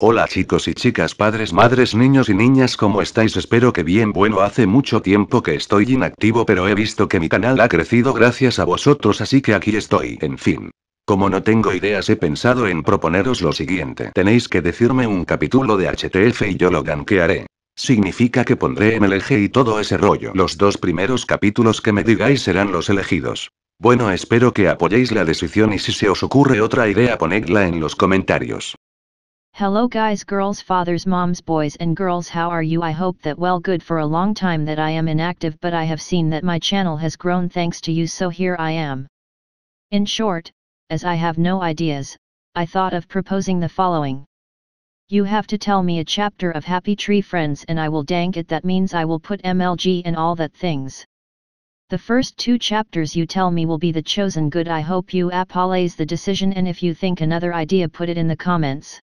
Hola chicos y chicas, padres, madres, niños y niñas, ¿cómo estáis? Espero que bien. Bueno, hace mucho tiempo que estoy inactivo, pero he visto que mi canal ha crecido gracias a vosotros, así que aquí estoy. En fin. Como no tengo ideas, he pensado en proponeros lo siguiente. Tenéis que decirme un capítulo de HTF y yo lo ganquearé. Significa que pondré MLG y todo ese rollo. Los dos primeros capítulos que me digáis serán los elegidos. Bueno, espero que apoyéis la decisión y si se os ocurre otra idea, ponedla en los comentarios. Hello guys girls fathers moms boys and girls how are you I hope that well good for a long time that I am inactive but I have seen that my channel has grown thanks to you so here I am. In short, as I have no ideas, I thought of proposing the following. You have to tell me a chapter of Happy Tree Friends and I will dank it that means I will put MLG and all that things. The first two chapters you tell me will be the chosen good I hope you applaze the decision and if you think another idea put it in the comments.